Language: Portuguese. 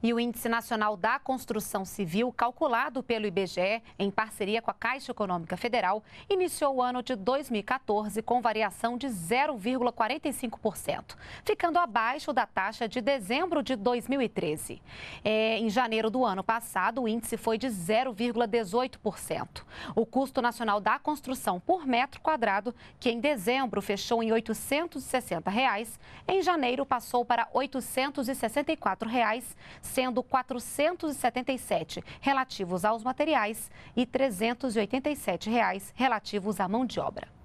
E o Índice Nacional da Construção Civil, calculado pelo IBGE em parceria com a Caixa Econômica Federal, iniciou o ano de 2014 com variação de 0,45%, ficando abaixo da taxa de dezembro de 2013. É, em janeiro do ano passado, o índice foi de 0,18%. O custo nacional da construção por metro quadrado, que em dezembro fechou em R$ 860, reais, em janeiro passou para R$ 864. Reais, sendo 477 relativos aos materiais e 387 reais relativos à mão de obra.